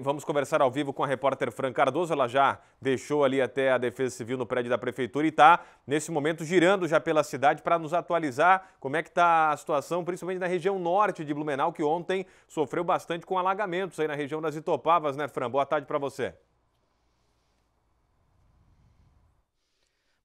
Vamos conversar ao vivo com a repórter Fran Cardoso. Ela já deixou ali até a Defesa Civil no prédio da Prefeitura e está, nesse momento, girando já pela cidade para nos atualizar como é que está a situação, principalmente na região norte de Blumenau, que ontem sofreu bastante com alagamentos aí na região das Itopavas, né, Fran? Boa tarde para você.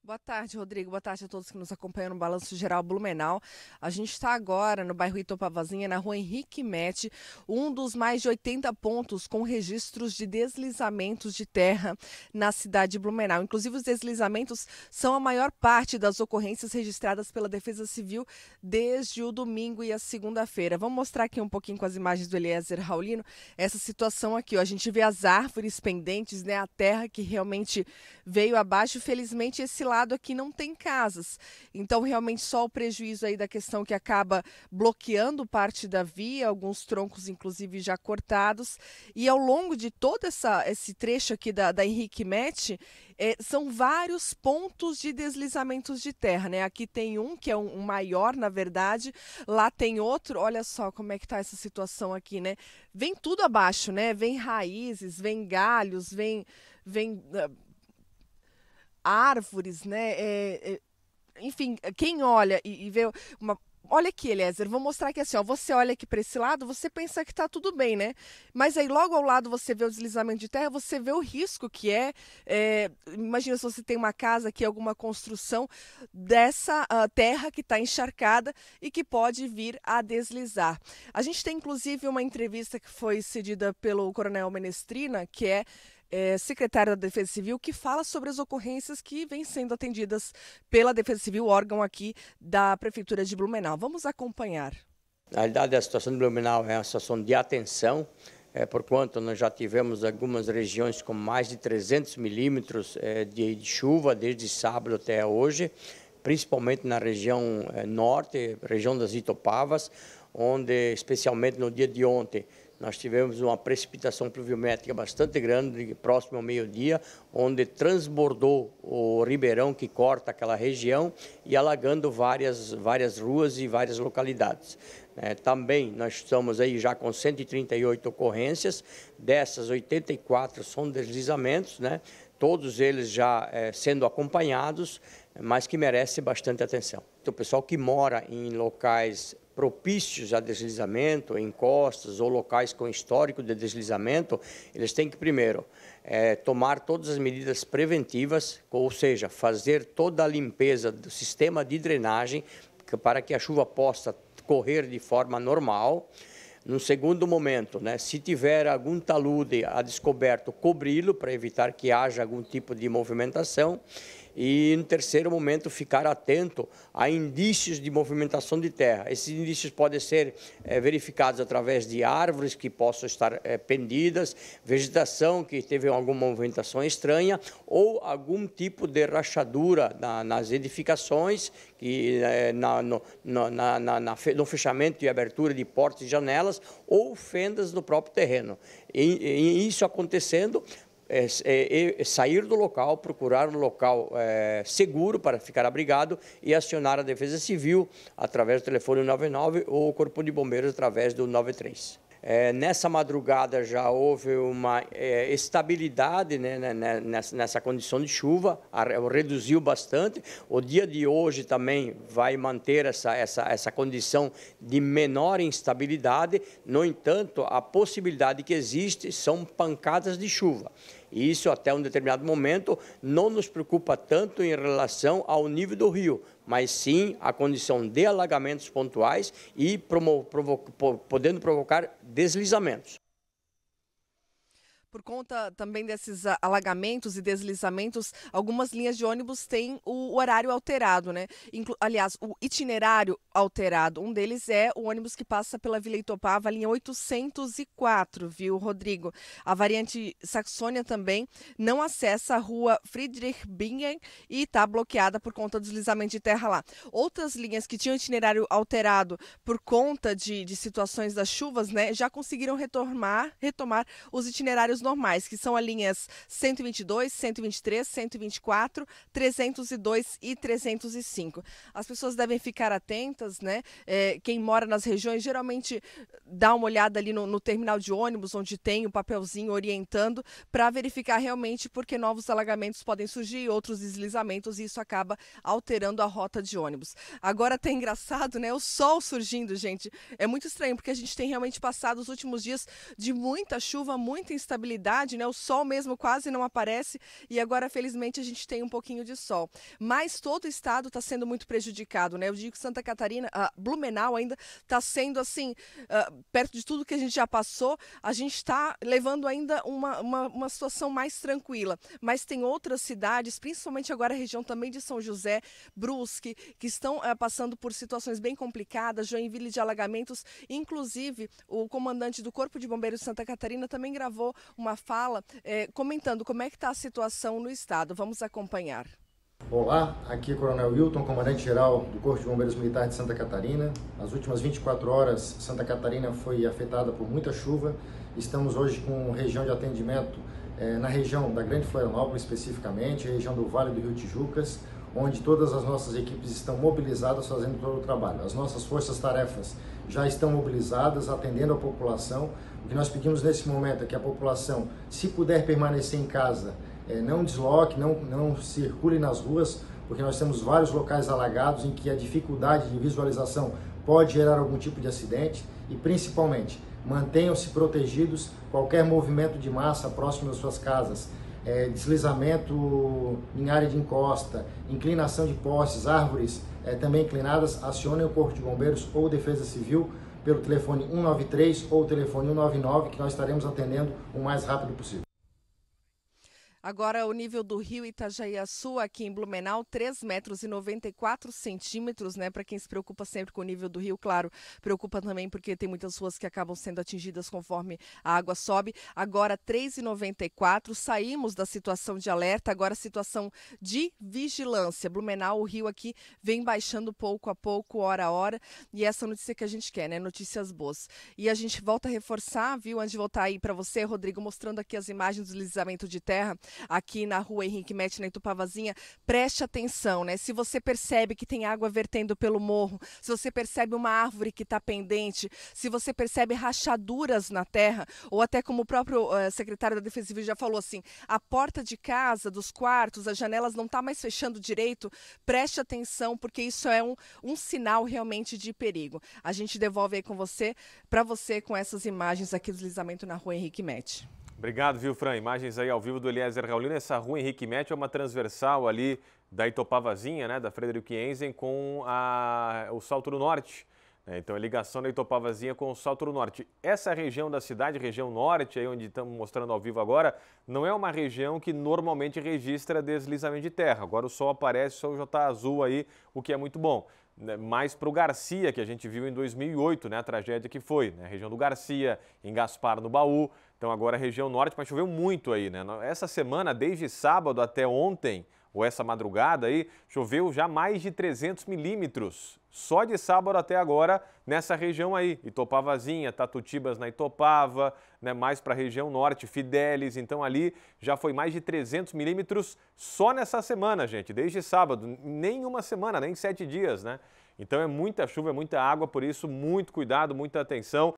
Boa tarde, Rodrigo. Boa tarde a todos que nos acompanham no Balanço Geral Blumenau. A gente está agora no bairro Itopavazinha, na rua Henrique Mete, um dos mais de 80 pontos com registros de deslizamentos de terra na cidade de Blumenau. Inclusive, os deslizamentos são a maior parte das ocorrências registradas pela Defesa Civil desde o domingo e a segunda-feira. Vamos mostrar aqui um pouquinho com as imagens do Eliezer Raulino essa situação aqui. Ó. A gente vê as árvores pendentes, né? a terra que realmente veio abaixo. Felizmente, esse lado aqui é não tem casas. Então, realmente, só o prejuízo aí da questão que acaba bloqueando parte da via, alguns troncos, inclusive, já cortados. E ao longo de todo essa, esse trecho aqui da, da Henrique Mete, é, são vários pontos de deslizamentos de terra, né? Aqui tem um que é um, um maior, na verdade, lá tem outro. Olha só como é que tá essa situação aqui, né? Vem tudo abaixo, né? Vem raízes, vem galhos, vem vem uh, árvores, né? É, é, enfim, quem olha e, e vê uma, olha aqui, Eliezer, vou mostrar aqui assim, ó, você olha aqui para esse lado, você pensa que está tudo bem, né? Mas aí logo ao lado você vê o deslizamento de terra, você vê o risco que é, é imagina se você tem uma casa aqui, alguma construção dessa uh, terra que está encharcada e que pode vir a deslizar. A gente tem inclusive uma entrevista que foi cedida pelo Coronel Menestrina, que é é, secretário da Defesa Civil, que fala sobre as ocorrências que vêm sendo atendidas pela Defesa Civil, órgão aqui da Prefeitura de Blumenau. Vamos acompanhar. Na realidade, a situação de Blumenau é uma situação de atenção, é, porquanto nós já tivemos algumas regiões com mais de 300 milímetros é, de, de chuva desde sábado até hoje, principalmente na região é, norte, região das Itopavas, onde, especialmente no dia de ontem, nós tivemos uma precipitação pluviométrica bastante grande, próximo ao meio-dia, onde transbordou o ribeirão que corta aquela região e alagando várias, várias ruas e várias localidades. É, também nós estamos aí já com 138 ocorrências, dessas 84 são deslizamentos, né? todos eles já é, sendo acompanhados, mas que merece bastante atenção. Então, o pessoal que mora em locais propícios a deslizamento, encostas ou locais com histórico de deslizamento, eles têm que primeiro é, tomar todas as medidas preventivas, ou seja, fazer toda a limpeza do sistema de drenagem para que a chuva possa correr de forma normal. No segundo momento, né, se tiver algum talude a descoberto, cobri-lo para evitar que haja algum tipo de movimentação. E, no terceiro momento, ficar atento a indícios de movimentação de terra. Esses indícios podem ser é, verificados através de árvores que possam estar é, pendidas, vegetação que teve alguma movimentação estranha ou algum tipo de rachadura na, nas edificações, que, é, na, no, na, na, no fechamento e abertura de portas e janelas ou fendas no próprio terreno. E, e isso acontecendo, é, é, é, sair do local, procurar um local é, seguro para ficar abrigado e acionar a Defesa Civil através do telefone 99 ou o Corpo de Bombeiros através do 93. É, nessa madrugada já houve uma é, estabilidade né, né, né nessa, nessa, condição de chuva, a, reduziu bastante. O dia de hoje também vai manter essa, essa, essa condição de menor instabilidade. No entanto, a possibilidade que existe são pancadas de chuva. E isso, até um determinado momento, não nos preocupa tanto em relação ao nível do rio, mas sim a condição de alagamentos pontuais e provo, podendo provocar deslizamentos. Por conta também desses alagamentos e deslizamentos, algumas linhas de ônibus têm o horário alterado, né? Inclu aliás, o itinerário alterado. Um deles é o ônibus que passa pela Vila Itopava, linha 804, viu, Rodrigo? A variante Saxônia também não acessa a rua Friedrich Bingen e está bloqueada por conta do deslizamento de terra lá. Outras linhas que tinham itinerário alterado por conta de, de situações das chuvas, né, já conseguiram retomar, retomar os itinerários normais, que são as linhas 122, 123, 124, 302 e 305. As pessoas devem ficar atentas, né? É, quem mora nas regiões geralmente dá uma olhada ali no, no terminal de ônibus, onde tem o um papelzinho orientando, para verificar realmente porque novos alagamentos podem surgir, outros deslizamentos, e isso acaba alterando a rota de ônibus. Agora tá engraçado, né? O sol surgindo, gente. É muito estranho, porque a gente tem realmente passado os últimos dias de muita chuva, muita instabilidade instabilidade, né? O sol mesmo quase não aparece e agora, felizmente, a gente tem um pouquinho de sol. Mas todo o estado está sendo muito prejudicado, né? Eu digo que Santa Catarina, ah, Blumenau ainda está sendo assim, uh, perto de tudo que a gente já passou, a gente está levando ainda uma, uma, uma situação mais tranquila. Mas tem outras cidades, principalmente agora a região também de São José, Brusque, que estão uh, passando por situações bem complicadas, Joinville de alagamentos. Inclusive, o comandante do Corpo de Bombeiros de Santa Catarina também gravou uma fala é, comentando como é que está a situação no estado. Vamos acompanhar. Olá, aqui é Coronel Wilton, comandante-geral do Corpo de Bombeiros Militar de Santa Catarina. Nas últimas 24 horas, Santa Catarina foi afetada por muita chuva. Estamos hoje com região de atendimento é, na região da Grande Florianópolis, especificamente, região do Vale do Rio Tijucas, onde todas as nossas equipes estão mobilizadas fazendo todo o trabalho. As nossas forças-tarefas já estão mobilizadas, atendendo a população, o que nós pedimos nesse momento é que a população, se puder permanecer em casa, eh, não desloque, não, não circule nas ruas, porque nós temos vários locais alagados em que a dificuldade de visualização pode gerar algum tipo de acidente e, principalmente, mantenham-se protegidos qualquer movimento de massa próximo das suas casas. É, deslizamento em área de encosta, inclinação de postes, árvores é, também inclinadas, acionem o Corpo de Bombeiros ou Defesa Civil pelo telefone 193 ou o telefone 199, que nós estaremos atendendo o mais rápido possível. Agora, o nível do rio Itajaiaçu, aqui em Blumenau, 3 metros e 94 centímetros, né? Para quem se preocupa sempre com o nível do rio, claro, preocupa também porque tem muitas ruas que acabam sendo atingidas conforme a água sobe. Agora, 3,94, saímos da situação de alerta, agora situação de vigilância. Blumenau, o rio aqui vem baixando pouco a pouco, hora a hora, e essa notícia que a gente quer, né? Notícias boas. E a gente volta a reforçar, viu? Antes de voltar aí para você, Rodrigo, mostrando aqui as imagens do deslizamento de terra aqui na rua Henrique Metz, na Itupavazinha, preste atenção, né? Se você percebe que tem água vertendo pelo morro, se você percebe uma árvore que está pendente, se você percebe rachaduras na terra, ou até como o próprio uh, secretário da Defesa Civil já falou assim, a porta de casa, dos quartos, as janelas não está mais fechando direito, preste atenção, porque isso é um, um sinal realmente de perigo. A gente devolve aí com você, para você, com essas imagens aqui do deslizamento na rua Henrique Mete. Obrigado, viu, Fran? Imagens aí ao vivo do Eliezer Raulino. Essa rua Henrique Mete é uma transversal ali da Itopavazinha, né, da Frederico Enzen, com a, o Salto do Norte. Né? Então, a ligação da Itopavazinha com o Salto do Norte. Essa região da cidade, região norte, aí onde estamos mostrando ao vivo agora, não é uma região que normalmente registra deslizamento de terra. Agora o sol aparece, o sol já está azul aí, o que é muito bom. Né, mais para o Garcia, que a gente viu em 2008, né, a tragédia que foi, né, região do Garcia, em Gaspar, no Baú, então agora a região norte, mas choveu muito aí, né, essa semana, desde sábado até ontem, ou essa madrugada aí, choveu já mais de 300 milímetros, só de sábado até agora, nessa região aí. Itopavazinha, Tatutibas na Itopava, né, mais para a região norte, Fidélis. Então ali já foi mais de 300 milímetros só nessa semana, gente, desde sábado. Nem uma semana, nem sete dias, né? Então é muita chuva, é muita água, por isso muito cuidado, muita atenção.